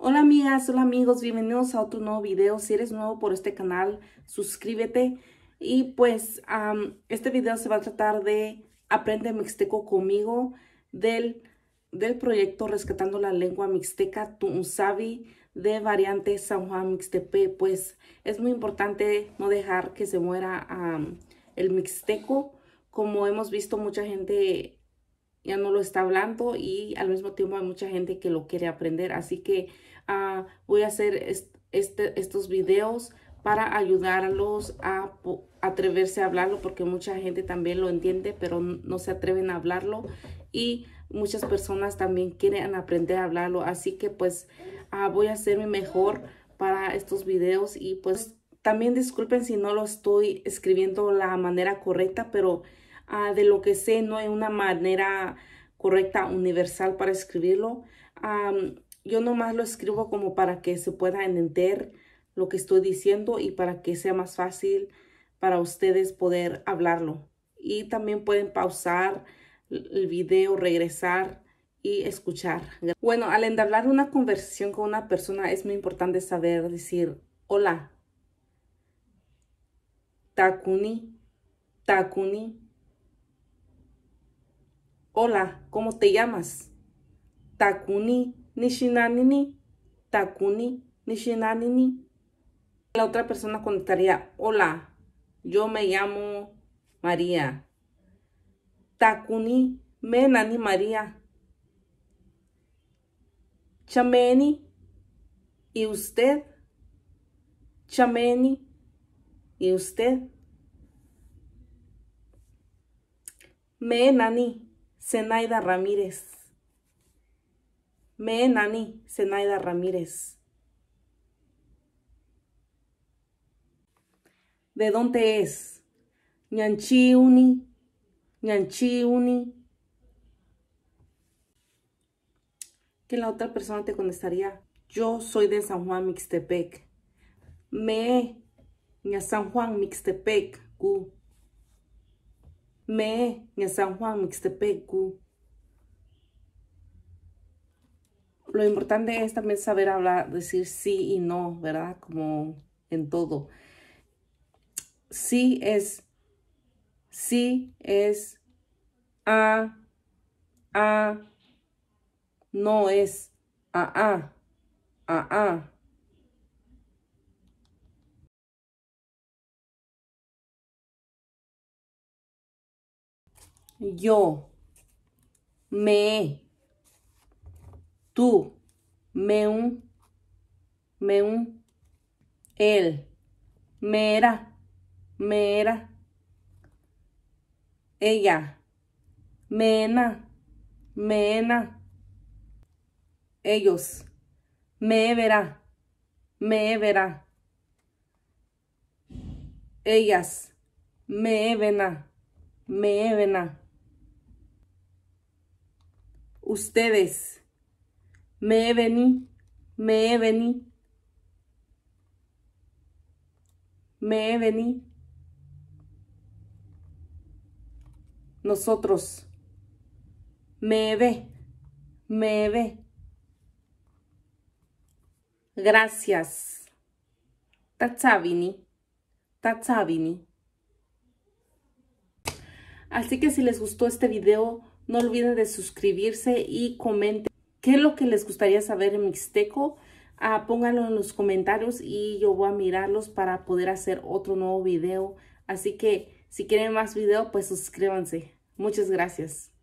Hola amigas, hola amigos, bienvenidos a otro nuevo video. Si eres nuevo por este canal, suscríbete. Y pues este video se va a tratar de Aprende Mixteco conmigo del, del proyecto Rescatando la Lengua Mixteca Tunsavi de Variante San Juan Mixtepe. Pues es muy importante no dejar que se muera el mixteco. Como hemos visto, mucha gente ya no lo está hablando y al mismo tiempo hay mucha gente que lo quiere aprender. Así que ah, voy a hacer este, estos videos para ayudarlos a atreverse a hablarlo porque mucha gente también lo entiende pero no se atreven a hablarlo y muchas personas también quieren aprender a hablarlo así que pues ah, voy a hacer mi mejor para estos videos y pues también disculpen si no lo estoy escribiendo la manera correcta pero Ah, de lo que sé, no hay una manera correcta, universal para escribirlo. yo nomás lo escribo como para que se pueda entender lo que estoy diciendo y para que sea más fácil para ustedes poder hablarlo. Y también pueden pausar el video, regresar y escuchar. Bueno, al entablar una conversación con una persona es muy importante saber decir hola, takuni, takuni, Hola, ¿cómo te llamas? Takuni Nishinanini. Takuni Nishinanini. La otra persona contestaría, hola, yo me llamo María. Takuni Menani María. Chameni. ¿Y usted? Chameni. ¿Y usted? Menani. Zenaida Ramírez. Me Nani, Zenaida Ramírez. ¿De dónde es? Ñanchi Uni, Uni. Que la otra persona te contestaría, yo soy de San Juan Mixtepec. Me, Ña San Juan Mixtepec, Gu me en San Juan, Mixtepecu. Lo importante es también saber hablar, decir sí y no, ¿verdad? Como en todo. Sí es, sí es, a, a, no es, a, a, a, a. yo, me, tú, me un, él, me era, ella, mena, mena, ellos, me verá, me verá, ellas, me vená, me vená ustedes. Me vení, me vení. Me vení. Nosotros. Me ve, me ve. Gracias. Tatsavini, Tatsavini. Así que si les gustó este video, no olviden de suscribirse y comenten qué es lo que les gustaría saber en Mixteco. Ah, pónganlo en los comentarios y yo voy a mirarlos para poder hacer otro nuevo video. Así que si quieren más videos, pues suscríbanse. Muchas gracias.